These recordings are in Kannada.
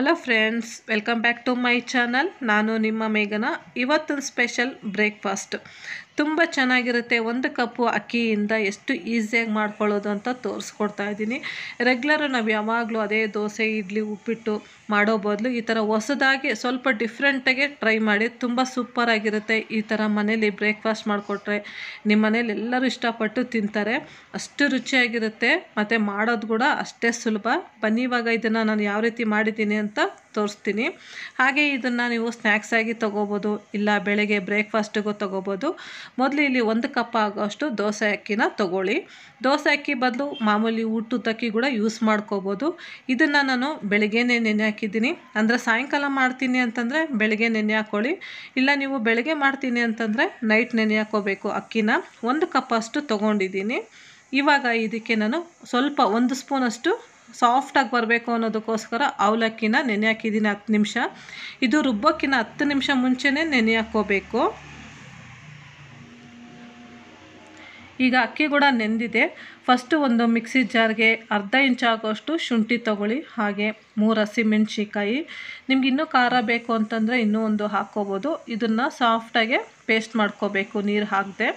hello friends welcome back to my channel ನಾನು ನಿಮ್ಮ ಮೇಘನ ಇವತ್ತಿನ ಸ್ಪೆಷಲ್ ಬ್ರೇಕ್ಫಾಸ್ಟ್ ತುಂಬ ಚೆನ್ನಾಗಿರುತ್ತೆ ಒಂದು ಕಪ್ಪು ಅಕ್ಕಿಯಿಂದ ಎಷ್ಟು ಈಸಿಯಾಗಿ ಮಾಡ್ಕೊಳ್ಳೋದು ಅಂತ ತೋರಿಸ್ಕೊಡ್ತಾ ಇದ್ದೀನಿ ರೆಗ್ಯುಲರು ನಾವು ಯಾವಾಗಲೂ ಅದೇ ದೋಸೆ ಇಡ್ಲಿ ಉಪ್ಪಿಟ್ಟು ಮಾಡೋ ಬದಲು ಈ ಥರ ಹೊಸದಾಗಿ ಸ್ವಲ್ಪ ಡಿಫ್ರೆಂಟಾಗಿ ಟ್ರೈ ಮಾಡಿ ತುಂಬ ಸೂಪರಾಗಿರುತ್ತೆ ಈ ಥರ ಮನೇಲಿ ಬ್ರೇಕ್ಫಾಸ್ಟ್ ಮಾಡಿಕೊಟ್ರೆ ನಿಮ್ಮ ಮನೇಲಿ ಎಲ್ಲರೂ ಇಷ್ಟಪಟ್ಟು ತಿಂತಾರೆ ಅಷ್ಟು ರುಚಿಯಾಗಿರುತ್ತೆ ಮತ್ತು ಮಾಡೋದು ಕೂಡ ಅಷ್ಟೇ ಸುಲಭ ಬನ್ನಿ ಇವಾಗ ಇದನ್ನು ನಾನು ಯಾವ ರೀತಿ ಮಾಡಿದ್ದೀನಿ ಅಂತ ತೋರಿಸ್ತೀನಿ ಹಾಗೆ ಇದನ್ನು ನೀವು ಸ್ನ್ಯಾಕ್ಸಾಗಿ ತೊಗೋಬೋದು ಇಲ್ಲ ಬೆಳಗ್ಗೆ ಬ್ರೇಕ್ಫಾಸ್ಟಿಗೂ ತೊಗೋಬೋದು ಮೊದಲು ಇಲ್ಲಿ ಒಂದು ಕಪ್ ಆಗೋಷ್ಟು ದೋಸೆ ಅಕ್ಕಿನ ತೊಗೊಳ್ಳಿ ದೋಸೆ ಅಕ್ಕಿ ಬದಲು ಮಾಮೂಲಿ ತಕ್ಕಿ ಕೂಡ ಯೂಸ್ ಮಾಡ್ಕೋಬೋದು ಇದನ್ನು ನಾನು ಬೆಳಿಗ್ಗೆನೇ ನೆನೆ ಹಾಕಿದ್ದೀನಿ ಅಂದರೆ ಸಾಯಂಕಾಲ ಮಾಡ್ತೀನಿ ಅಂತಂದರೆ ಬೆಳಗ್ಗೆ ನೆನೆ ಹಾಕ್ಕೊಳ್ಳಿ ಇಲ್ಲ ನೀವು ಬೆಳಗ್ಗೆ ಮಾಡ್ತೀನಿ ಅಂತಂದರೆ ನೈಟ್ ನೆನೆ ಹಾಕ್ಕೋಬೇಕು ಅಕ್ಕಿನ ಒಂದು ಕಪ್ ಅಷ್ಟು ತೊಗೊಂಡಿದ್ದೀನಿ ಇವಾಗ ಇದಕ್ಕೆ ನಾನು ಸ್ವಲ್ಪ ಒಂದು ಸ್ಪೂನಷ್ಟು ಸಾಫ್ಟಾಗಿ ಬರಬೇಕು ಅನ್ನೋದಕ್ಕೋಸ್ಕರ ಅವಲಕ್ಕಿನ ನೆನೆ ಹಾಕಿದ್ದೀನಿ ಹತ್ತು ನಿಮಿಷ ಇದು ರುಬ್ಬೋಕ್ಕಿನ ಹತ್ತು ನಿಮಿಷ ಮುಂಚೆನೇ ನೆನೆ ಹಾಕ್ಕೋಬೇಕು ಈಗ ಅಕ್ಕಿ ಕೂಡ ನೆಂದಿದೆ ಫಸ್ಟು ಒಂದು ಮಿಕ್ಸಿ ಜಾರ್ಗೆ ಅರ್ಧ ಇಂಚ್ ಆಗೋಷ್ಟು ಶುಂಠಿ ತೊಗೊಳ್ಳಿ ಹಾಗೆ ಮೂರು ಹಸಿಮೆಣ್ಸಿನ್ಕಾಯಿ ನಿಮ್ಗೆ ಇನ್ನೂ ಖಾರ ಬೇಕು ಅಂತಂದರೆ ಇನ್ನೂ ಒಂದು ಹಾಕ್ಕೋಬೋದು ಇದನ್ನು ಸಾಫ್ಟಾಗೆ ಪೇಸ್ಟ್ ಮಾಡ್ಕೋಬೇಕು ನೀರು ಹಾಕದೆ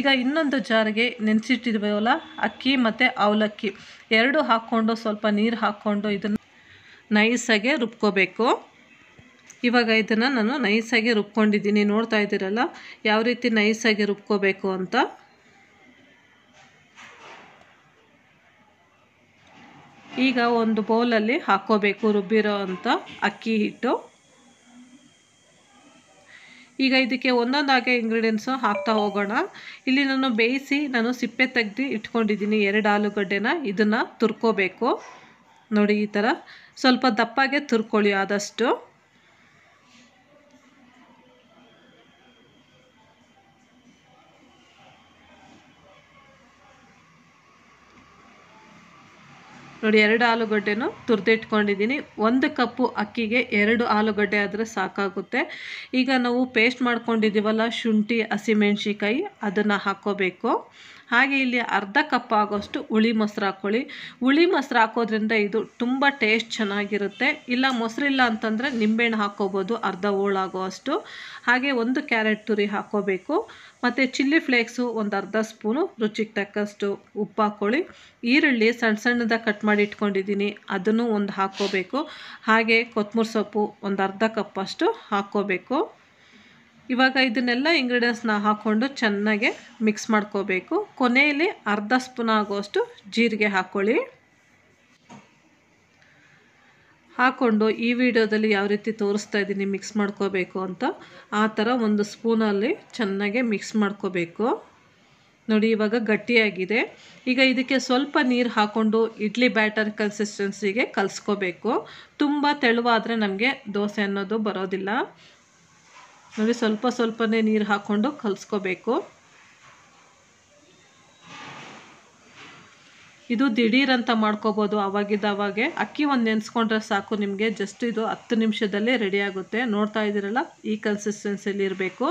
ಈಗ ಇನ್ನೊಂದು ಜಾರಿಗೆ ನೆನೆಸಿಟ್ಟಿರ್ಬೋಲ್ಲ ಅಕ್ಕಿ ಮತ್ತು ಅವಲಕ್ಕಿ ಎರಡು ಹಾಕ್ಕೊಂಡು ಸ್ವಲ್ಪ ನೀರು ಹಾಕ್ಕೊಂಡು ಇದನ್ನು ನೈಸಾಗೆ ರುಬ್ಕೋಬೇಕು ಇವಾಗ ಇದನ್ನು ನಾನು ನೈಸಾಗೆ ರುಬ್ಕೊಂಡಿದ್ದೀನಿ ನೋಡ್ತಾ ಇದ್ದೀರಲ್ಲ ಯಾವ ರೀತಿ ನೈಸಾಗಿ ರುಬ್ಕೋಬೇಕು ಅಂತ ಈಗ ಒಂದು ಬೌಲಲ್ಲಿ ಹಾಕ್ಕೋಬೇಕು ರುಬ್ಬಿರೋ ಅಂಥ ಅಕ್ಕಿ ಹಿಟ್ಟು ಈಗ ಇದಕ್ಕೆ ಒಂದೊಂದಾಗೆ ಇಂಗ್ರೀಡಿಯೆಂಟ್ಸು ಹಾಕ್ತಾ ಹೋಗೋಣ ಇಲ್ಲಿ ನಾನು ಬೇಯಿಸಿ ನಾನು ಸಿಪ್ಪೆ ತೆಗ್ದು ಇಟ್ಕೊಂಡಿದ್ದೀನಿ ಎರಡು ಆಲೂಗಡ್ಡೆನ ಇದನ್ನು ತುರ್ಕೋಬೇಕು ನೋಡಿ ಈ ಥರ ಸ್ವಲ್ಪ ದಪ್ಪಾಗೆ ತುರ್ಕೊಳ್ಳಿ ಆದಷ್ಟು ನೋಡಿ ಎರಡು ಆಲೂಗಡ್ಡೆನೂ ತುರಿದಿಟ್ಕೊಂಡಿದ್ದೀನಿ ಒಂದು ಕಪ್ಪು ಅಕ್ಕಿಗೆ ಎರಡು ಆಲೂಗಡ್ಡೆ ಆದರೆ ಸಾಕಾಗುತ್ತೆ ಈಗ ನಾವು ಪೇಸ್ಟ್ ಮಾಡ್ಕೊಂಡಿದ್ದೀವಲ್ಲ ಶುಂಠಿ ಹಸಿಮೆಣ್ಸಿಕಾಯಿ ಅದನ್ನು ಹಾಕ್ಕೋಬೇಕು ಹಾಗೆ ಇಲ್ಲಿ ಅರ್ಧ ಕಪ್ ಆಗೋಷ್ಟು ಹುಳಿ ಮೊಸರು ಹಾಕ್ಕೊಳ್ಳಿ ಹುಳಿ ಮೊಸರು ಹಾಕೋದ್ರಿಂದ ಇದು ತುಂಬ ಟೇಸ್ಟ್ ಚೆನ್ನಾಗಿರುತ್ತೆ ಇಲ್ಲ ಮೊಸರಿಲ್ಲ ಅಂತಂದರೆ ನಿಂಬೆಹಣ್ಣು ಹಾಕ್ಕೋಬೋದು ಅರ್ಧ ಹೋಳಾಗೋ ಅಷ್ಟು ಹಾಗೆ ಒಂದು ಕ್ಯಾರೆಟ್ ತುರಿ ಹಾಕ್ಕೋಬೇಕು ಮತ್ತು ಚಿಲ್ಲಿ ಫ್ಲೇಕ್ಸು ಒಂದು ಅರ್ಧ ಸ್ಪೂನು ರುಚಿಗೆ ತಕ್ಕಷ್ಟು ಉಪ್ಪು ಹಾಕ್ಕೊಳ್ಳಿ ಈರುಳ್ಳಿ ಸಣ್ಣ ಸಣ್ಣದಾಗಿ ಕಟ್ ಮಾಡಿ ಇಟ್ಕೊಂಡಿದ್ದೀನಿ ಅದನ್ನು ಒಂದು ಹಾಕ್ಕೋಬೇಕು ಹಾಗೆ ಕೊತ್ತಂಬರಿ ಸೊಪ್ಪು ಒಂದು ಅರ್ಧ ಕಪ್ಪಷ್ಟು ಹಾಕ್ಕೋಬೇಕು ಇವಾಗ ಇದನ್ನೆಲ್ಲ ಇಂಗ್ರೀಡಿಯೆಂಟ್ಸ್ನ ಹಾಕ್ಕೊಂಡು ಚೆನ್ನಾಗೆ ಮಿಕ್ಸ್ ಮಾಡ್ಕೋಬೇಕು ಕೊನೆಯಲ್ಲಿ ಅರ್ಧ ಸ್ಪೂನ್ ಆಗೋಷ್ಟು ಜೀರಿಗೆ ಹಾಕ್ಕೊಳ್ಳಿ ಹಾಕ್ಕೊಂಡು ಈ ವಿಡಿಯೋದಲ್ಲಿ ಯಾವ ರೀತಿ ತೋರಿಸ್ತಾ ಇದ್ದೀನಿ ಮಿಕ್ಸ್ ಮಾಡ್ಕೋಬೇಕು ಅಂತ ಆ ಥರ ಒಂದು ಸ್ಪೂನಲ್ಲಿ ಚೆನ್ನಾಗೆ ಮಿಕ್ಸ್ ಮಾಡ್ಕೋಬೇಕು ನೋಡಿ ಇವಾಗ ಗಟ್ಟಿಯಾಗಿದೆ ಈಗ ಇದಕ್ಕೆ ಸ್ವಲ್ಪ ನೀರು ಹಾಕ್ಕೊಂಡು ಇಡ್ಲಿ ಬ್ಯಾಟರ್ ಕನ್ಸಿಸ್ಟೆನ್ಸಿಗೆ ಕಲಿಸ್ಕೋಬೇಕು ತುಂಬ ತೆಳುವಾದರೆ ನಮಗೆ ದೋಸೆ ಅನ್ನೋದು ಬರೋದಿಲ್ಲ ನೋಡಿ ಸ್ವಲ್ಪ ಸ್ವಲ್ಪನೇ ನೀರು ಹಾಕ್ಕೊಂಡು ಕಲಿಸ್ಕೋಬೇಕು ಇದು ದಿಢೀರ್ ಅಂತ ಮಾಡ್ಕೋಬೋದು ಅವಾಗೆ ಅಕ್ಕಿ ಒಂದು ನೆನೆಸ್ಕೊಂಡ್ರೆ ಸಾಕು ನಿಮಗೆ ಜಸ್ಟ್ ಇದು ಹತ್ತು ನಿಮಿಷದಲ್ಲೇ ರೆಡಿ ಆಗುತ್ತೆ ನೋಡ್ತಾ ಇದ್ದೀರಲ್ಲ ಈ ಕನ್ಸಿಸ್ಟೆನ್ಸಿಯಲ್ಲಿ ಇರಬೇಕು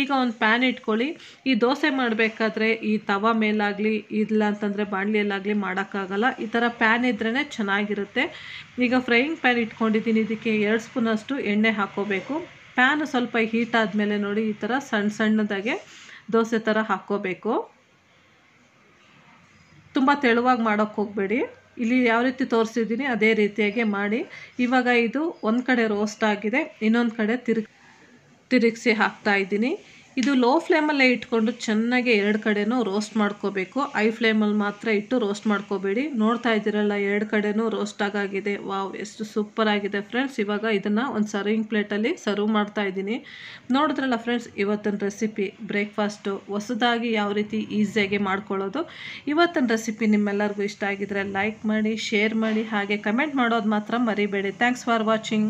ಈಗ ಒಂದು ಪ್ಯಾನ್ ಇಟ್ಕೊಳ್ಳಿ ಈ ದೋಸೆ ಮಾಡಬೇಕಾದ್ರೆ ಈ ತವ ಮೇಲಾಗಲಿ ಇಲ್ಲ ಅಂತಂದರೆ ಬಾಣಲಿಯಲ್ಲಾಗಲಿ ಮಾಡೋಕ್ಕಾಗಲ್ಲ ಈ ಥರ ಪ್ಯಾನ್ ಇದ್ರೇ ಚೆನ್ನಾಗಿರುತ್ತೆ ಈಗ ಫ್ರೈಯಿಂಗ್ ಪ್ಯಾನ್ ಇಟ್ಕೊಂಡಿದ್ದೀನಿ ಇದಕ್ಕೆ ಎರಡು ಸ್ಪೂನಷ್ಟು ಎಣ್ಣೆ ಹಾಕ್ಕೋಬೇಕು ಪ್ಯಾನ್ ಸ್ವಲ್ಪ ಹೀಟ್ ಆದಮೇಲೆ ನೋಡಿ ಈ ಥರ ಸಣ್ಣ ಸಣ್ಣದಾಗೆ ದೋಸೆ ಥರ ಹಾಕ್ಕೋಬೇಕು ತುಂಬ ತೆಳುವಾಗಿ ಮಾಡೋಕ್ಕೆ ಹೋಗಬೇಡಿ ಇಲ್ಲಿ ಯಾವ ರೀತಿ ತೋರಿಸಿದ್ದೀನಿ ಅದೇ ರೀತಿಯಾಗಿ ಮಾಡಿ ಇವಾಗ ಇದು ಒಂದು ಕಡೆ ರೋಸ್ಟ್ ಆಗಿದೆ ಇನ್ನೊಂದು ಕಡೆ ತಿರುಗಿ ತಿರುಗಿಸಿ ಹಾಕ್ತಾಯಿದ್ದೀನಿ ಇದು ಲೋ ಫ್ಲೇಮಲ್ಲೇ ಇಟ್ಕೊಂಡು ಚೆನ್ನಾಗಿ ಎರಡು ಕಡೆನೂ ರೋಸ್ಟ್ ಮಾಡ್ಕೋಬೇಕು ಐ ಫ್ಲೇಮಲ್ಲಿ ಮಾತ್ರ ಇಟ್ಟು ರೋಸ್ಟ್ ಮಾಡ್ಕೋಬೇಡಿ ನೋಡ್ತಾ ಇದ್ದೀರಲ್ಲ ಎರಡು ಕಡೆನೂ ರೋಸ್ಟ್ ಆಗಾಗಿದೆ ವಾವ್ ಎಷ್ಟು ಸೂಪರ್ ಆಗಿದೆ ಫ್ರೆಂಡ್ಸ್ ಇವಾಗ ಇದನ್ನು ಒಂದು ಸರ್ವಿಂಗ್ ಪ್ಲೇಟಲ್ಲಿ ಸರ್ವ್ ಮಾಡ್ತಾ ಇದ್ದೀನಿ ನೋಡಿದ್ರಲ್ಲ ಫ್ರೆಂಡ್ಸ್ ಇವತ್ತಿನ ರೆಸಿಪಿ ಬ್ರೇಕ್ಫಾಸ್ಟು ಹೊಸದಾಗಿ ಯಾವ ರೀತಿ ಈಸಿಯಾಗಿ ಮಾಡ್ಕೊಳ್ಳೋದು ಇವತ್ತಿನ ರೆಸಿಪಿ ನಿಮ್ಮೆಲ್ಲರಿಗೂ ಇಷ್ಟ ಆಗಿದ್ರೆ ಲೈಕ್ ಮಾಡಿ ಶೇರ್ ಮಾಡಿ ಹಾಗೆ ಕಮೆಂಟ್ ಮಾಡೋದು ಮಾತ್ರ ಮರಿಬೇಡಿ ಥ್ಯಾಂಕ್ಸ್ ಫಾರ್ ವಾಚಿಂಗ್